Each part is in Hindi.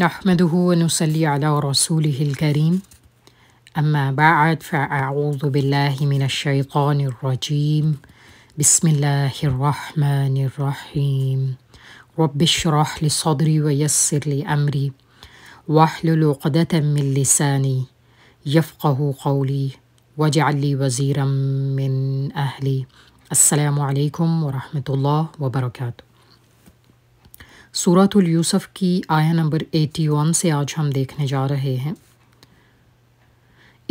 نحمده ونصلي على رسوله الكريم أما بعد فأعوذ بالله من الشيطان الرجيم بسم الله الرحمن الرحيم رب اشرح لي صدري ويسر لي أمري واحلل عقدة من لساني يفقه قولي واجعل لي وزيرا من أهلي السلام عليكم ورحمة الله وبركاته सूरतुल यूसुफ की आया नंबर 81 से आज हम देखने जा रहे हैं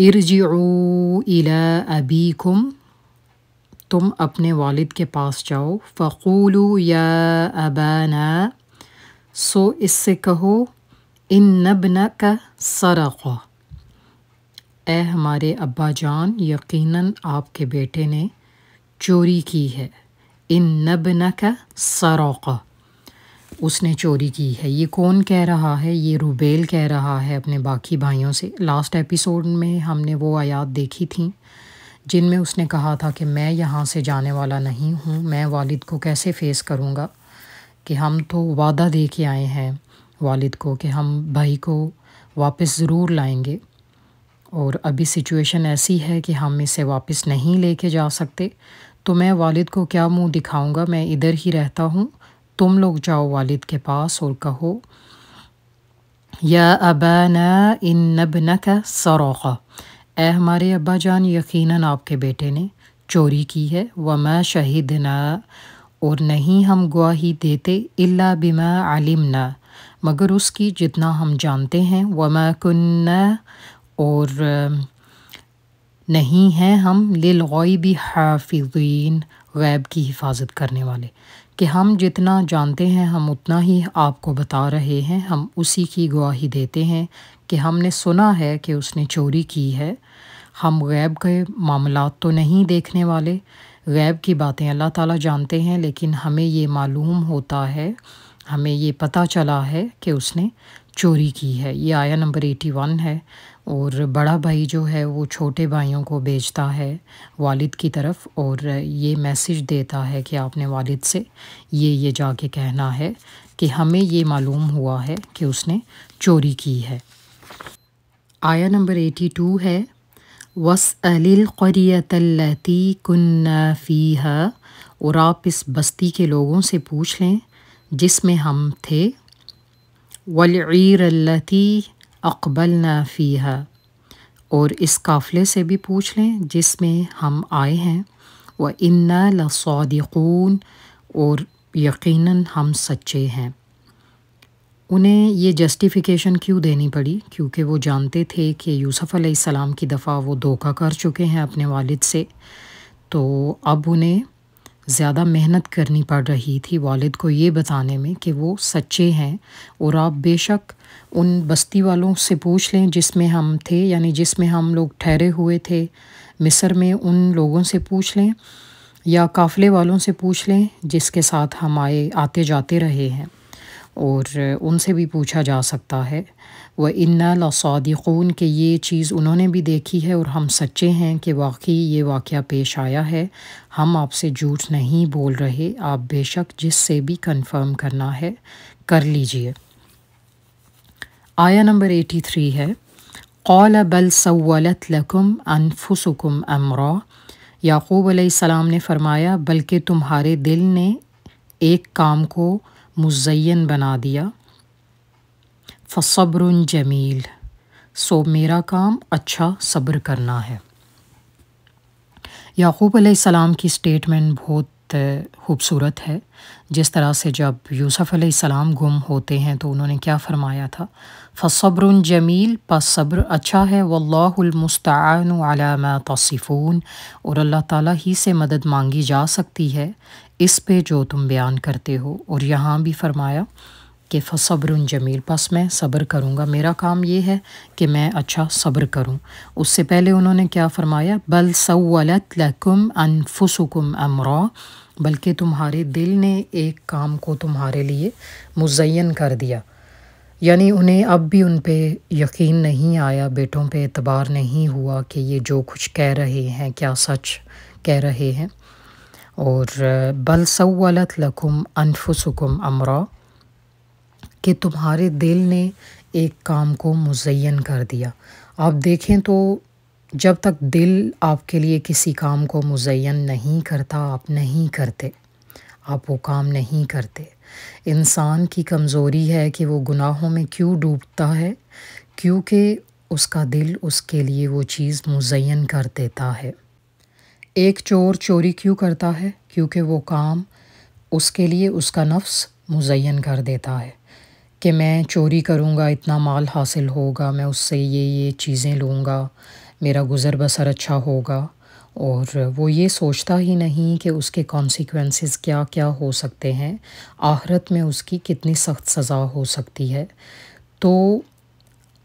इरजू इला अबीकुम तुम अपने वालिद के पास जाओ फ़कूलू या अबाना सो इससे कहो इन नबन का सरक़ ए हमारे अब्बा जान यकीनन आपके बेटे ने चोरी की है इन नबन का सरक़ उसने चोरी की है ये कौन कह रहा है ये रुबेल कह रहा है अपने बाकी भाइयों से लास्ट एपिसोड में हमने वो आयात देखी थी जिनमें उसने कहा था कि मैं यहाँ से जाने वाला नहीं हूँ मैं वालिद को कैसे फेस करूँगा कि हम तो वादा दे के आए हैं वालिद को कि हम भाई को वापस ज़रूर लाएंगे और अभी सिचुएशन ऐसी है कि हम इसे वापस नहीं लेके जा सकते तो मैं वालिद को क्या मुंह दिखाऊंगा मैं इधर ही रहता हूँ तुम लोग जाओ वालिद के पास और कहो या अबाना इन नबनक सरोखा ए हमारे अब्बा जान यकीनन आपके बेटे ने चोरी की है व मैं शहीद ना और नहीं हम गवाही देते इल्ला बिमा आलिम ना मगर उसकी जितना हम जानते हैं व मैं कन्ना और नहीं हैं हम गई भी हाफिदीन गैब की हिफाजत करने वाले कि हम जितना जानते हैं हम उतना ही आपको बता रहे हैं हम उसी की गवाही देते हैं कि हमने सुना है कि उसने चोरी की है हम गैब के मामला तो नहीं देखने वाले गैब की बातें अल्लाह ताला जानते हैं लेकिन हमें ये मालूम होता है हमें ये पता चला है कि उसने चोरी की है ये आया नंबर एटी वन है और बड़ा भाई जो है वो छोटे भाइयों को भेजता है वालिद की तरफ और ये मैसेज देता है कि आपने वालिद से ये ये जाके कहना है कि हमें ये मालूम हुआ है कि उसने चोरी की है आया नंबर एटी टू है वस अलिलक़रीतलती कन्ना फ़ीहा और आप इस बस्ती के लोगों से पूछ लें जिसमें हम थे वलईरती अकबलना फ़ीहा और इस काफ़िले से भी पूछ लें जिसमें हम आए हैं व इन्ना लसादिकून और यकीनन हम सच्चे हैं उन्हें ये जस्टिफिकेशन क्यों देनी पड़ी क्योंकि वो जानते थे कि यूसुफ़ अलैहिस्सलाम की दफ़ा वो धोखा कर चुके हैं अपने वालिद से तो अब उन्हें ज़्यादा मेहनत करनी पड़ रही थी वालिद को ये बताने में कि वो सच्चे हैं और आप बेशक उन बस्ती वालों से पूछ लें जिसमें हम थे यानी जिसमें हम लोग ठहरे हुए थे मिस्र में उन लोगों से पूछ लें या काफ़िले वालों से पूछ लें जिसके साथ हम आए आते जाते रहे हैं और उनसे भी पूछा जा सकता है वह इन्ना लसादिकून के ये चीज़ उन्होंने भी देखी है और हम सच्चे हैं कि वाकई ये वाक़ पेश आया है हम आपसे झूठ नहीं बोल रहे आप बेशक जिससे भी कंफर्म करना है कर लीजिए आया नंबर 83 है कौल बल सवलत लकुम अनफुसकुम अमरा याकूब सलाम ने फरमाया बल्कि तुम्हारे दिल ने एक काम को मुजैन बना दिया फब्र जमील सो मेरा काम अच्छा सब्र करना है याकूब सलाम की स्टेटमेंट बहुत बहुत खूबसूरत है जिस तरह से जब यूसुफ़ सलाम गुम होते हैं तो उन्होंने क्या फ़रमाया था फ़सब्र जमील पसब्र अच्छा है वल्लामुस्तान आलामा तौसीफ़ून और अल्लाह ताला ही से मदद मांगी जा सकती है इस पे जो तुम बयान करते हो और यहाँ भी फ़रमाया कि फ़सब्र जमील बस मैं सब्र करूँगा मेरा काम ये है कि मैं अच्छा सब्र करूँ उससे पहले उन्होंने क्या फ़रमाया बल सवलत लकुम अनफुसकुम अमरा बल्कि तुम्हारे दिल ने एक काम को तुम्हारे लिए मुजैन कर दिया यानी उन्हें अब भी उन पर यकीन नहीं आया बेटों पर एतबार नहीं हुआ कि ये जो कुछ कह रहे हैं क्या सच कह रहे हैं और बल सवलत लकुम अनफुसकुम अमरा कि तुम्हारे दिल ने एक काम को मुजैन कर दिया आप देखें तो जब तक दिल आपके लिए किसी काम को मुजैन नहीं करता आप नहीं करते आप वो काम नहीं करते इंसान की कमज़ोरी है कि वो गुनाहों में क्यों डूबता है क्योंकि उसका दिल उसके लिए वो चीज़ मुजैन कर देता है एक चोर चोरी क्यों करता है क्योंकि वो काम उसके लिए उसका नफ्स मुजैन कर देता है कि मैं चोरी करूँगा इतना माल हासिल होगा मैं उससे ये ये चीज़ें लूँगा मेरा गुज़र बसर अच्छा होगा और वो ये सोचता ही नहीं कि उसके कॉन्सिक्वेंसेस क्या क्या हो सकते हैं आखरत में उसकी कितनी सख्त सज़ा हो सकती है तो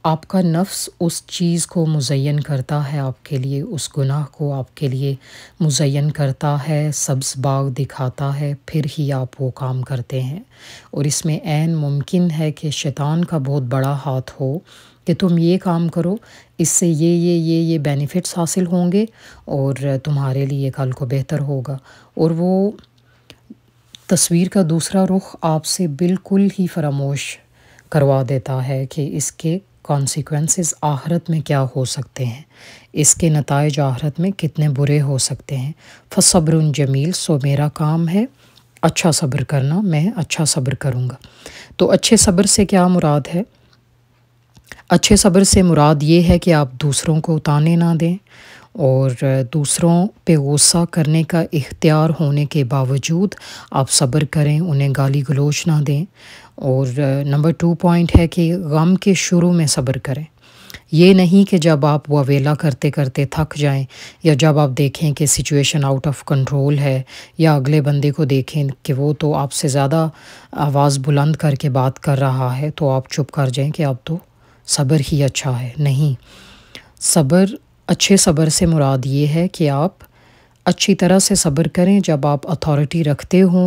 आपका नफ्स उस चीज़ को मुजैन करता है आपके लिए उस गुनाह को आपके लिए मुजैन करता है सब्ज़ बाग दिखाता है फिर ही आप वो काम करते हैं और इसमें एन मुमकिन है कि शैतान का बहुत बड़ा हाथ हो कि तुम ये काम करो इससे ये ये ये ये बेनिफिट्स हासिल होंगे और तुम्हारे लिए कल को बेहतर होगा और वो तस्वीर का दूसरा रुख आपसे बिल्कुल ही फरामोश करवा देता है कि इसके कॉन्सिक्वेंसेस आहरत में क्या हो सकते हैं इसके नतज आहरत में कितने बुरे हो सकते हैं फसब्र जमील सो मेरा काम है अच्छा सब्र करना मैं अच्छा सब्र करूँगा तो अच्छे सब्र से क्या मुराद है अच्छे सब्र से मुराद ये है कि आप दूसरों को उताने ना दें और दूसरों पे गुस्सा करने का इख्तियार होने के बावजूद आप सब्र करें उन्हें गाली गलोच ना दें और नंबर टू पॉइंट है कि गम के शुरू में सब्र करें ये नहीं कि जब आप अवेला करते करते थक जाएं या जब आप देखें कि सिचुएशन आउट ऑफ कंट्रोल है या अगले बंदे को देखें कि वो तो आपसे ज़्यादा आवाज़ बुलंद करके बात कर रहा है तो आप चुप कर जाएं कि अब तो सब्र ही अच्छा है नहीं सब्र अच्छे सब्र से मुराद ये है कि आप अच्छी तरह से सब्र करें जब आप अथॉरिटी रखते हों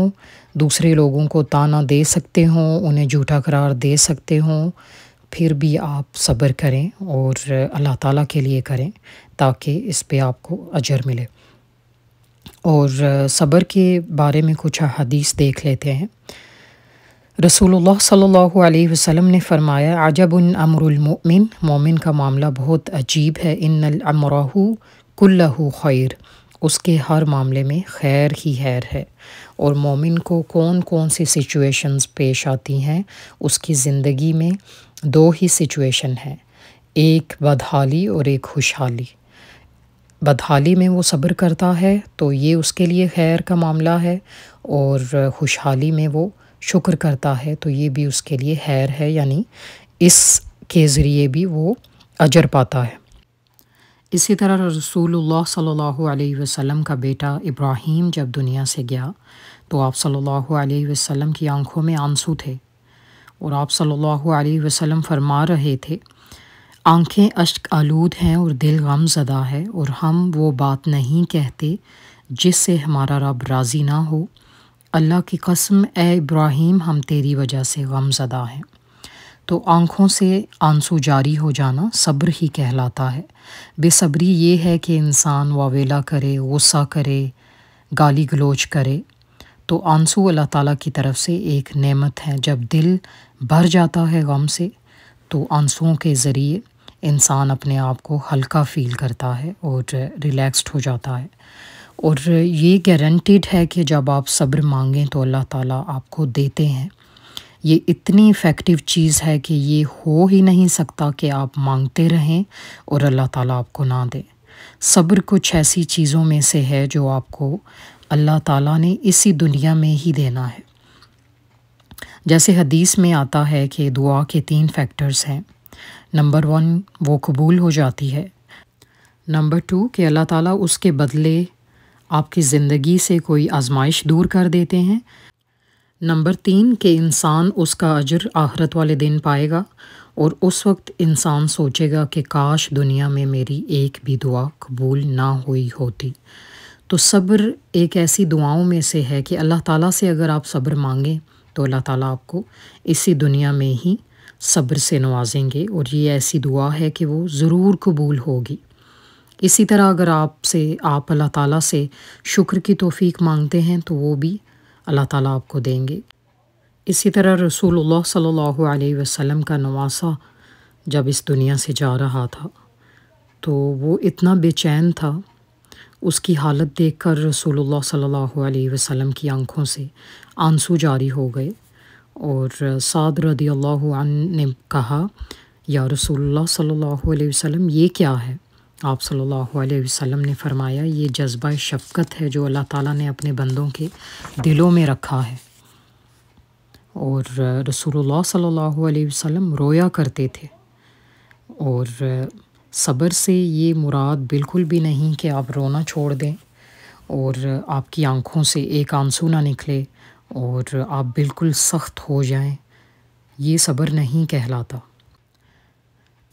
दूसरे लोगों को ताना दे सकते हों उन्हें झूठा करार दे सकते हों फिर भी आप सब्र करें और अल्लाह ताला के लिए करें ताकि इस पे आपको अजर मिले और सब्र के बारे में कुछ हदीस देख लेते हैं रसूलुल्लाह सल्लल्लाहु अलैहि वसल्लम ने फरमाया उन अमरमिन मोमिन का मामला बहुत अजीब है इन अमरहू कुल्लहू खैर उसके हर मामले में खैर ही खैर है और मोमिन को कौन कौन सी सिचुएशंस पेश आती हैं उसकी ज़िंदगी में दो ही सिचुएशन है एक बदहाली और एक खुशहाली बदहाली में वो सब्र करता है तो ये उसके लिए खैर का मामला है और खुशहाली में वो शुक्र करता है तो ये भी उसके लिए खैर है यानी इसके ज़रिए भी वो अजर पाता है इसी तरह रसूल सल्लल्लाहु अलैहि वसल्लम का बेटा इब्राहीम जब दुनिया से गया तो आप सल्लल्लाहु अलैहि वसल्लम की आंखों में आंसू थे और आप सल्लल्लाहु अलैहि वसल्लम फरमा रहे थे आंखें अश्क आलूद हैं और दिल गम ज़दा है और हम वो बात नहीं कहते जिससे हमारा रब राज़ी ना हो अल्लाह की कसम ए इब्राहीम हम तेरी वजह से गम ज़दा हैं तो आँखों से आंसू जारी हो जाना सब्र ही कहलाता है बेसब्री ये है कि इंसान वावेला करे गुस्सा करे गाली गलोच करे तो आंसू अल्लाह ताला की तरफ से एक नेमत है जब दिल भर जाता है गम से तो आंसुओं के ज़रिए इंसान अपने आप को हल्का फील करता है और रिलैक्स्ड हो जाता है और ये गारंटीड है कि जब आप सब्र मांगें तो अल्लाह ताला आपको देते हैं ये इतनी इफ़ेक्टिव चीज़ है कि ये हो ही नहीं सकता कि आप मांगते रहें और अल्लाह ताला आपको ना दे सब्र कुछ ऐसी चीज़ों में से है जो आपको अल्लाह ताला ने इसी दुनिया में ही देना है जैसे हदीस में आता है कि दुआ के तीन फैक्टर्स हैं नंबर वन वो कबूल हो जाती है नंबर टू कि अल्लाह ताला उसके बदले आपकी ज़िंदगी से कोई आजमाइश दूर कर देते हैं नंबर तीन कि इंसान उसका अजर आखरत वाले दिन पाएगा और उस वक्त इंसान सोचेगा कि काश दुनिया में मेरी एक भी दुआ कबूल ना हुई होती तो सब्र एक ऐसी दुआओं में से है कि अल्लाह ताला से अगर आप सब्र मांगें तो अल्लाह ताला आपको इसी दुनिया में ही सब्र से नवाजेंगे और ये ऐसी दुआ है कि वो ज़रूर कबूल होगी इसी तरह अगर आपसे आप अल्लाह ताला से शुक्र की तोफ़ी मांगते हैं तो वो भी अल्लाह ताला आपको देंगे इसी तरह रसूलुल्लाह सल्लल्लाहु अलैहि वसल्लम का नवासा जब इस दुनिया से जा रहा था तो वो इतना बेचैन था उसकी हालत देखकर रसूलुल्लाह सल्लल्लाहु अलैहि वसल्लम की आंखों से आंसू जारी हो गए और साद रदी अल्लाह ने कहा या रसूलुल्लाह सल्लल्लाहु अलैहि वसल्लम ये क्या है आप सल्लल्लाहु अलैहि वसल्लम ने फरमाया ये जज्बा शफ़क़त है जो अल्लाह ताला ने अपने बंदों के दिलों में रखा है और रसूलुल्लाह सल्लल्लाहु अलैहि वसल्लम रोया करते थे और सब्र से ये मुराद बिल्कुल भी नहीं कि आप रोना छोड़ दें और आपकी आंखों से एक आंसू ना निकले और आप बिल्कुल सख्त हो जाएँ ये सब्र नहीं कहलाता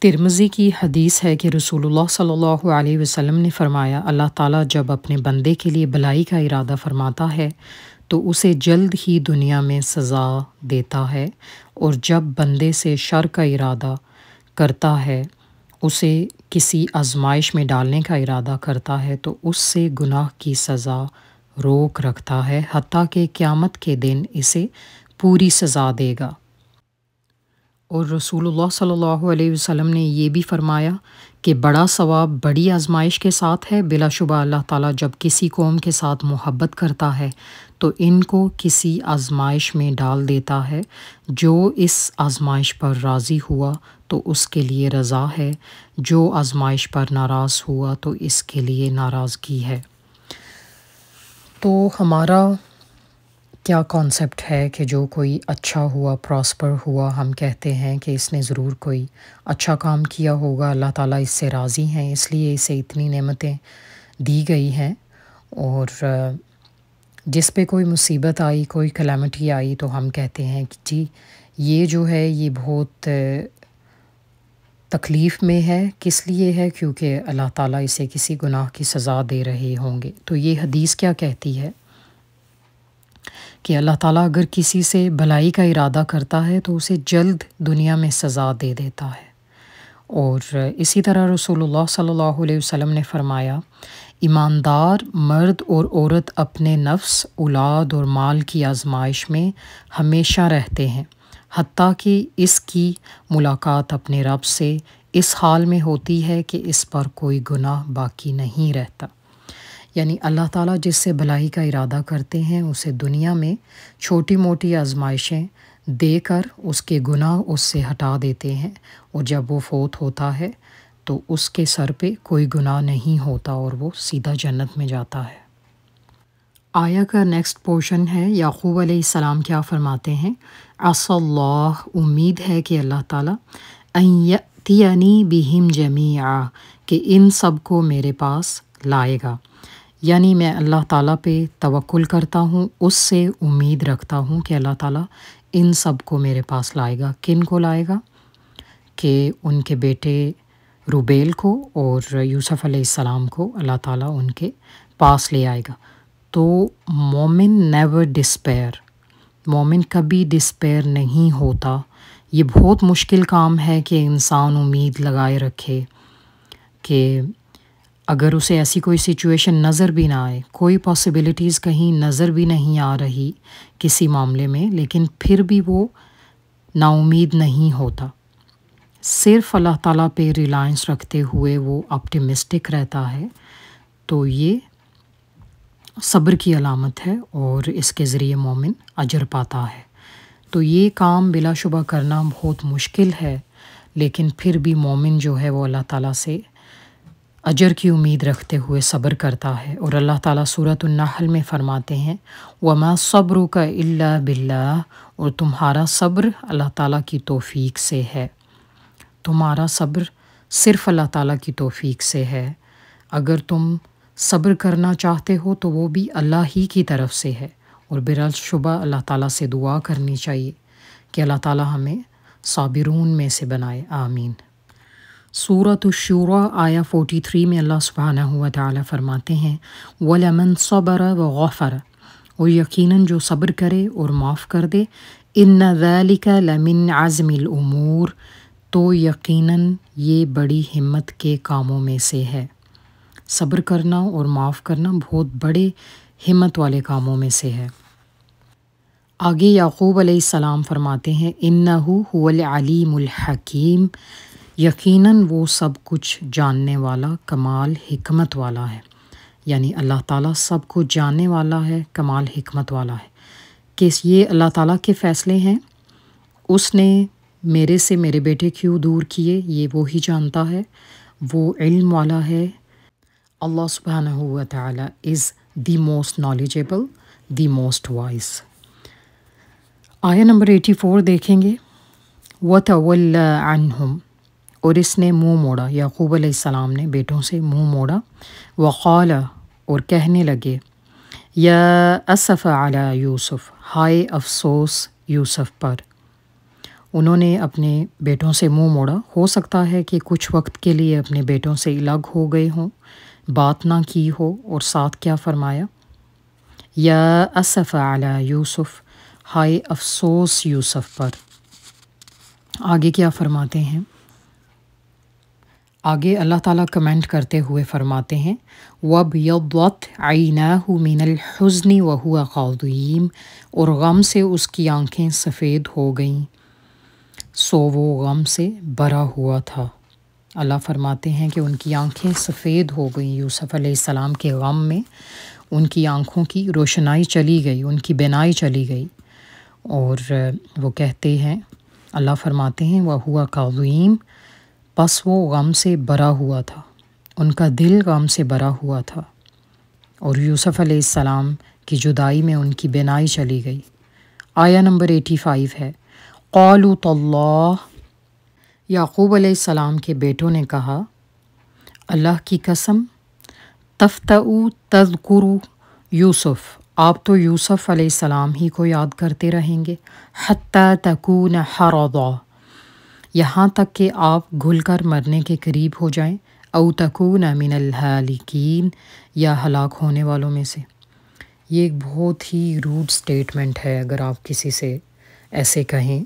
तिरमज़ी की हदीस है कि रसूलुल्लाह सल्लल्लाहु अलैहि वसल्लम ने फ़रमाया अल्लाह ताला जब अपने बंदे के लिए भलाई का इरादा फ़रमाता है तो उसे जल्द ही दुनिया में सज़ा देता है और जब बंदे से शर का इरादा करता है उसे किसी आजमाइश में डालने का इरादा करता है तो उससे गुनाह की सज़ा रोक रखता है हती के क़्यामत के दिन इसे पूरी सज़ा देगा और रसूलुल्लाह सल्लल्लाहु अलैहि वसल्लम ने यह भी फरमाया कि बड़ा सवाब बड़ी आजमाइश के साथ है बिलाशुबा अल्लाह ताला जब किसी कौम के साथ मोहब्बत करता है तो इनको किसी आजमाइश में डाल देता है जो इस आजमाइश पर राज़ी हुआ तो उसके लिए रज़ा है जो आजमाइश पर नाराज़ हुआ तो इसके लिए नाराज़गी है तो हमारा क्या कॉन्सेप्ट है कि जो कोई अच्छा हुआ प्रॉस्पर हुआ हम कहते हैं कि इसने ज़रूर कोई अच्छा काम किया होगा अल्लाह ताला इससे राज़ी हैं इसलिए इसे इतनी नेमतें दी गई हैं और जिस पे कोई मुसीबत आई कोई कलेमिटी आई तो हम कहते हैं कि जी ये जो है ये बहुत तकलीफ़ में है किस लिए है क्योंकि अल्लाह ताला इसे किसी गुनाह की सज़ा दे रहे होंगे तो ये हदीस क्या कहती है कि अल्लाह ताला अगर किसी से भलाई का इरादा करता है तो उसे जल्द दुनिया में सज़ा दे देता है और इसी तरह रसूलुल्लाह सल्लल्लाहु अलैहि वसल्लम ने फरमाया ईमानदार मर्द और औरत अपने नफ्स औलाद और माल की आजमाइश में हमेशा रहते हैं हती कि इसकी मुलाकात अपने रब से इस हाल में होती है कि इस पर कोई गुनाह बाकी नहीं रहता यानी अल्लाह ताला जिससे भलाई का इरादा करते हैं उसे दुनिया में छोटी मोटी आजमाइशें देकर उसके गुनाह उससे हटा देते हैं और जब वो फोत होता है तो उसके सर पे कोई गुनाह नहीं होता और वो सीधा जन्नत में जाता है आया का नेक्स्ट पोर्शन है याकूब सलाम क्या फरमाते हैं असल्लाह उम्मीद है कि अल्लाह ताला तियानी बिहिम जमी आ कि इन सब को मेरे पास लाएगा यानी मैं अल्लाह ताला पे तवक्ल करता हूँ उससे उम्मीद रखता हूँ कि अल्लाह ताला इन सब को मेरे पास लाएगा किन को लाएगा कि उनके बेटे रुबेल को और यूसुफ़ अलैहिस्सलाम को अल्लाह ताला उनके पास ले आएगा तो मोमिन नेवर डिस्पेयर मोमिन कभी डिस्पेयर नहीं होता ये बहुत मुश्किल काम है कि इंसान उम्मीद लगाए रखे कि अगर उसे ऐसी कोई सिचुएशन नज़र भी ना आए कोई पॉसिबिलिटीज़ कहीं नज़र भी नहीं आ रही किसी मामले में लेकिन फिर भी वो नाउमीद नहीं होता सिर्फ अल्लाह ताला पे रिलायंस रखते हुए वो ऑप्टिमिस्टिक रहता है तो ये सब्र की अलामत है और इसके ज़रिए मोमिन अजर पाता है तो ये काम बिलाशुबा करना बहुत मुश्किल है लेकिन फिर भी मोमिन जो है वो अल्लाह ताला से अजर की उम्मीद रखते हुए सब्र करता है और अल्लाह ताला सूरत नाहल में फ़रमाते हैं वमा सब्र का इल्ला बिल्ला और तुम्हारा सब्र अल्लाह ताला की तोफ़ी से है तुम्हारा सब्र सिर्फ़ अल्लाह ताला की तोफ़ी से है अगर तुम सब्र करना चाहते हो तो वो भी अल्लाह ही की तरफ से है और बिरल शुबा अल्लाह ताला से दुआ करनी चाहिए कि अल्लाह ताला हमें साबिरून में से बनाए आमीन सूरत शूरा आया 43 में अल्लाह सुबहाना हुआ ताली फरमाते हैं वलमन सबर व गफ़र और यकीनन जो सब्र करे और माफ़ कर दे इन वैलिका लमिन आज़मिल उमूर तो यकीनन ये बड़ी हिम्मत के कामों में से है सब्र करना और माफ़ करना बहुत बड़े हिम्मत वाले कामों में से है आगे याकूब सलाम फरमाते हैं इन्ना हुल हु हकीम यकीनन वो सब कुछ जानने वाला कमाल हिकमत वाला है यानी अल्लाह ताला सब कुछ जानने वाला है कमाल हिकमत वाला है कि ये अल्लाह ताला के फ़ैसले हैं उसने मेरे से मेरे बेटे क्यों दूर किए ये वो ही जानता है वो इल्म वाला है अल्लाह सुबहाना हुआ is the most knowledgeable the most wise आया नंबर एटी फ़ोर देखेंगे वतवल अनहुम और इसने मुंह मोड़ा याकूब सलाम ने बेटों से मुंह मोड़ा वक़ाला और कहने लगे या असफ़ आला यूसुफ हाय अफसोस यूसुफ पर उन्होंने अपने बेटों से मुंह मोड़ा हो सकता है कि कुछ वक्त के लिए अपने बेटों से अलग हो गए हों बात ना की हो और साथ क्या फरमाया या असफ़ आला यूसुफ हाय अफसोस यूसुफ पर आगे क्या फरमाते हैं आगे अल्लाह ताला कमेंट करते हुए फ़रमाते हैं वब यदत आईना मिनल हज़नी व हुआ कौदीम और गम से उसकी आंखें सफ़ेद हो गईं सो वो गम से भरा हुआ था अल्लाह फरमाते हैं कि उनकी आंखें सफ़ेद हो गईं यूसफ़ सलाम के गम में उनकी आंखों की रोशनाई चली गई उनकी बिनाई चली गई और वो कहते हैं अल्लाह फरमाते हैं वह हुआ कौदीम बस वो गम से भरा हुआ था उनका दिल गम से भरा हुआ था और यूसुफ अलैहिस्सलाम की जुदाई में उनकी बेनाई चली गई आया नंबर एटी फाइव है कौलू तल्ला याकूब अलैहिस्सलाम के बेटों ने कहा अल्लाह की कसम तफ्तऊ तजकुरु यूसुफ़ आप तो यूसुफ़ अलैहिस्सलाम ही को याद करते रहेंगे हती तकून हरदा यहाँ तक कि आप घुल कर मरने के करीब हो जाएं अव तकून अलिकीन या हलाक होने वालों में से ये एक बहुत ही रूड स्टेटमेंट है अगर आप किसी से ऐसे कहें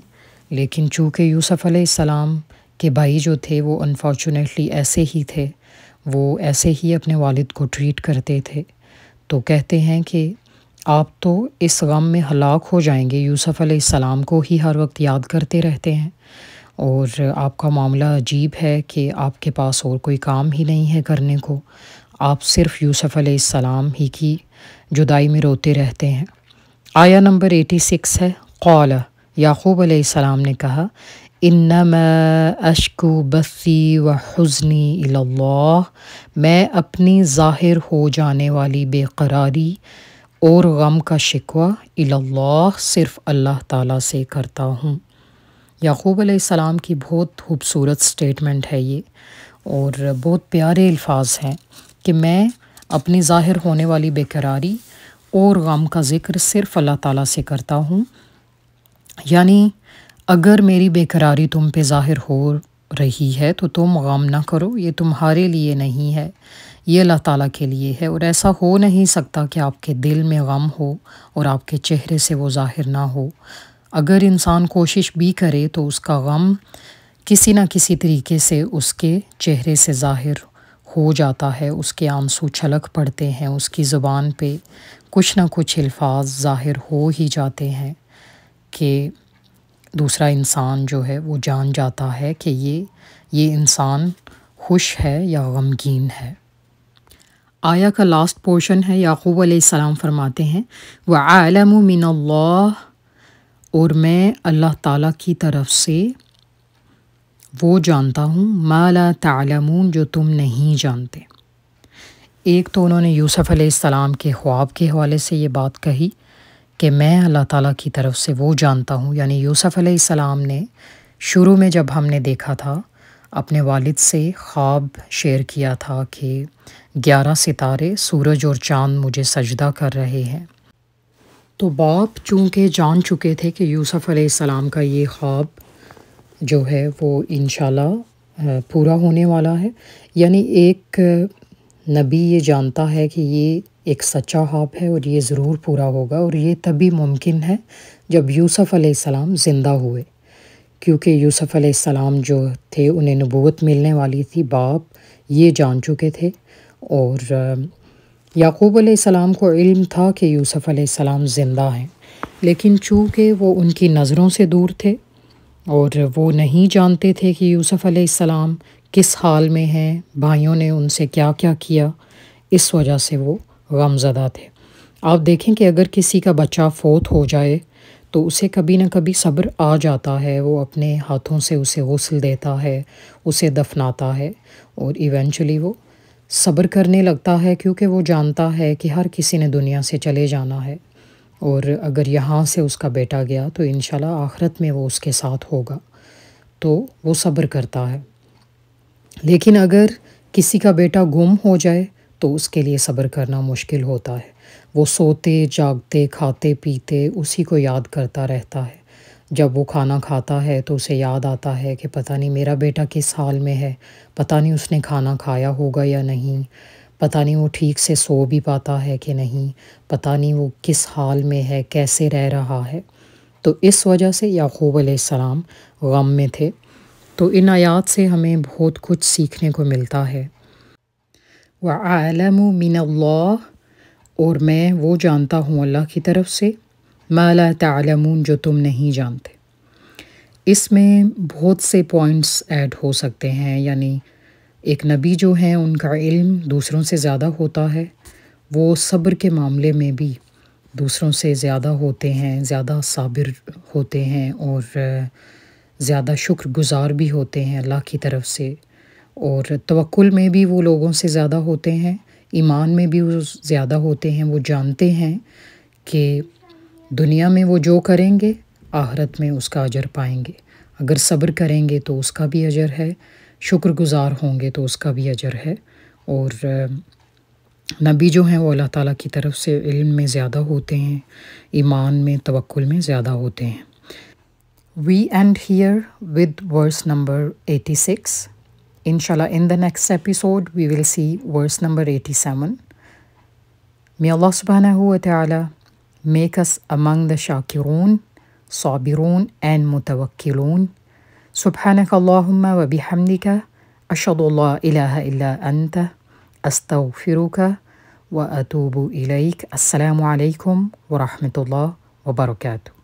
लेकिन चूँकि यूसुफ़ सलाम के भाई जो थे वो अनफॉर्चुनेटली ऐसे ही थे वो ऐसे ही अपने वालिद को ट्रीट करते थे तो कहते हैं कि आप तो इस गम में हलाक हो जाएंगे यूसुफ़ सलाम को ही हर वक्त याद करते रहते हैं और आपका मामला अजीब है कि आपके पास और कोई काम ही नहीं है करने को आप सिर्फ यूसुफ़ सलाम ही की जुदाई में रोते रहते हैं आया नंबर एटी सिक्स है कौला याकूब सलाम ने कहा इन्नम अशकू बसी व हज़नी मैं अपनी ज़ाहिर हो जाने वाली बेकरारी और गम का शिकवा सिर्फ़ अल्लाह ताला से करता हूँ याकूब सलाम की बहुत खूबसूरत स्टेटमेंट है ये और बहुत प्यारे अल्फाज हैं कि मैं अपनी ज़ाहिर होने वाली बेकरारी और गम का ज़िक्र सिर्फ़ अल्लाह ताला से करता हूँ यानी अगर मेरी बेकरारी तुम पे ज़ाहिर हो रही है तो तुम गम ना करो ये तुम्हारे लिए नहीं है ये अल्लाह ताला के लिए है और ऐसा हो नहीं सकता कि आपके दिल में गम हो और आपके चेहरे से वो ज़ाहिर ना हो अगर इंसान कोशिश भी करे तो उसका गम किसी ना किसी तरीके से उसके चेहरे से ज़ाहिर हो जाता है उसके आंसू छलक पड़ते हैं उसकी ज़ुबान पे कुछ ना कुछ अल्फाज ज़ाहिर हो ही जाते हैं कि दूसरा इंसान जो है वो जान जाता है कि ये ये इंसान खुश है या गमगीन है आया का लास्ट पोर्शन है याकूब सलाम फरमाते हैं वह आलम मिनल्ला और मैं अल्लाह ताला की तरफ से वो जानता हूँ माला तालमून जो तुम नहीं जानते एक तो उन्होंने यूसुफ़ अलैहिस्सलाम के ख्वाब के हवाले से ये बात कही कि मैं अल्लाह ताला की तरफ से वो जानता हूँ यानी यूसुफ़ अलैहिस्सलाम ने शुरू में जब हमने देखा था अपने वालिद से ख्वाब शेयर किया था कि ग्यारह सितारे सूरज और चाँद मुझे सजदा कर रहे हैं तो बाप चूँकि जान चुके थे कि यूसुफ़ सलाम का ये ख्वाब जो है वो इन पूरा होने वाला है यानी एक नबी ये जानता है कि ये एक सच्चा ख्वाब है और ये ज़रूर पूरा होगा और ये तभी मुमकिन है जब यूसुफ़ सलाम ज़िंदा हुए क्योंकि यूसुफ़ सलाम जो थे उन्हें नबूत मिलने वाली थी बाप ये जान चुके थे और याकूब सलाम को इल्म था कि यूसुफ़ सलाम ज़िंदा हैं लेकिन चूँकि वो उनकी नज़रों से दूर थे और वो नहीं जानते थे कि यूसुफ़ सलाम किस हाल में हैं भाइयों ने उनसे क्या क्या किया इस वजह से वो गमज़दा थे आप देखें कि अगर किसी का बच्चा फोत हो जाए तो उसे कभी ना कभी सब्र आ जाता है वो अपने हाथों से उसे गसल देता है उसे दफनाता है और इवेंचुअली वो सब्र करने लगता है क्योंकि वो जानता है कि हर किसी ने दुनिया से चले जाना है और अगर यहाँ से उसका बेटा गया तो इन आखरत में वो उसके साथ होगा तो वो सब्र करता है लेकिन अगर किसी का बेटा गुम हो जाए तो उसके लिए सब्र करना मुश्किल होता है वो सोते जागते खाते पीते उसी को याद करता रहता है जब वो खाना खाता है तो उसे याद आता है कि पता नहीं मेरा बेटा किस हाल में है पता नहीं उसने खाना खाया होगा या नहीं पता नहीं वो ठीक से सो भी पाता है कि नहीं पता नहीं वो किस हाल में है कैसे रह रहा है तो इस वजह से याकूब आसमाम गम में थे तो इन आयात से हमें बहुत कुछ सीखने को मिलता है व आलम मिन और मैं वो जानता हूँ अल्लाह की तरफ से माला तालमून जो तुम नहीं जानते इसमें बहुत से पॉइंट्स ऐड हो सकते हैं यानी एक नबी जो हैं उनका इल्म दूसरों से ज़्यादा होता है वो सब्र के मामले में भी दूसरों से ज़्यादा होते हैं ज़्यादा साबिर होते हैं और ज़्यादा शुक्रगुजार भी होते हैं अल्लाह की तरफ से और तवक्ल में भी वो लोगों से ज़्यादा होते हैं ईमान में भी वो ज़्यादा होते हैं वो जानते हैं कि दुनिया में वो जो करेंगे आहरत में उसका अजर पाएंगे अगर सब्र करेंगे तो उसका भी अजर है शुक्रगुज़ार होंगे तो उसका भी अजर है और नबी जो हैं वो अल्लाह ताला की तरफ से इल्म में ज़्यादा होते हैं ईमान में तवक्ल में ज़्यादा होते हैं we end here with verse number six इंशाल्लाह in the next episode we will see verse number eighty seven may अल्लाह सुबहाना हुआ तआला Make us among the shakirun, sabirun, and mutawakkilun. سبحانك اللهم وبحمدك أشهد الله إله إلا أنت أستغفرك وأتوب إليك السلام عليكم ورحمة الله وبركاته